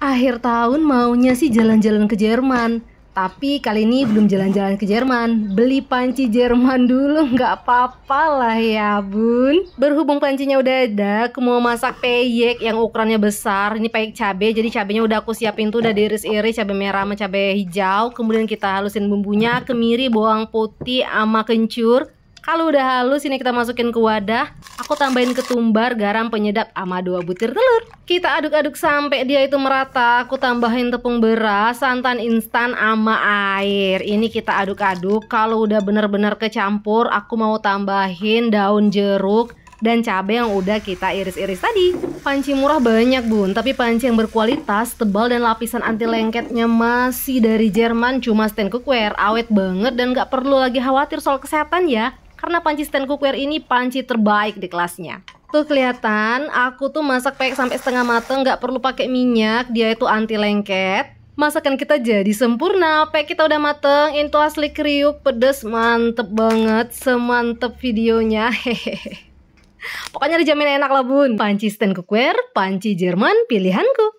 akhir tahun maunya sih jalan-jalan ke Jerman. Tapi kali ini belum jalan-jalan ke Jerman, beli panci Jerman dulu nggak apa-apa lah ya bun. Berhubung pancinya udah ada, aku mau masak peyek yang ukurannya besar. Ini peyek cabe, jadi cabenya udah aku siapin tuh udah diiris-iris cabe merah sama cabe hijau. Kemudian kita halusin bumbunya, kemiri, bawang putih, ama kencur. Kalau udah halus ini kita masukin ke wadah. Aku tambahin ketumbar, garam penyedap sama dua butir telur. Kita aduk-aduk sampai dia itu merata. Aku tambahin tepung beras, santan instan sama air. Ini kita aduk-aduk. Kalau udah benar-benar kecampur, aku mau tambahin daun jeruk dan cabai yang udah kita iris-iris tadi. Panci murah banyak bun, tapi panci yang berkualitas, tebal dan lapisan anti lengketnya masih dari Jerman cuma stand cookware, awet banget dan gak perlu lagi khawatir soal kesehatan ya karena panci stand cookware ini panci terbaik di kelasnya. Tuh kelihatan, aku tuh masak pakai sampai setengah mateng, nggak perlu pakai minyak, dia itu anti lengket. Masakan kita jadi sempurna, pek kita udah mateng, itu asli kriuk, pedes, mantep banget, semantep videonya, hehehe. Pokoknya dijamin enak lah bun. Panci stand cookware, panci Jerman, pilihanku.